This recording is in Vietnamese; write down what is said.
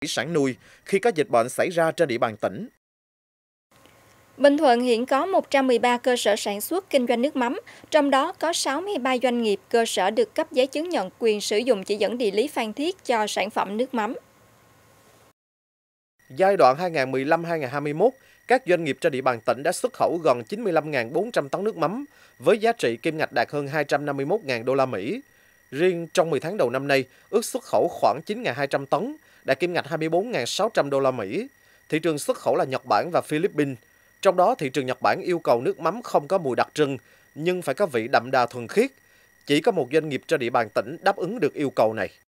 thủy sản nuôi khi có dịch bệnh xảy ra trên địa bàn tỉnh. Bình Thuận hiện có 113 cơ sở sản xuất kinh doanh nước mắm, trong đó có 63 doanh nghiệp cơ sở được cấp giấy chứng nhận quyền sử dụng chỉ dẫn địa lý Phan Thiết cho sản phẩm nước mắm. Giai đoạn 2015-2021, các doanh nghiệp trên địa bàn tỉnh đã xuất khẩu gần 95.400 tấn nước mắm với giá trị kim ngạch đạt hơn 251.000 đô la Mỹ. Riêng trong 10 tháng đầu năm nay, ước xuất khẩu khoảng 9.200 tấn, đạt kim ngạch 24.600 đô la Mỹ. Thị trường xuất khẩu là Nhật Bản và Philippines. Trong đó, thị trường Nhật Bản yêu cầu nước mắm không có mùi đặc trưng, nhưng phải có vị đậm đà thuần khiết. Chỉ có một doanh nghiệp trên địa bàn tỉnh đáp ứng được yêu cầu này.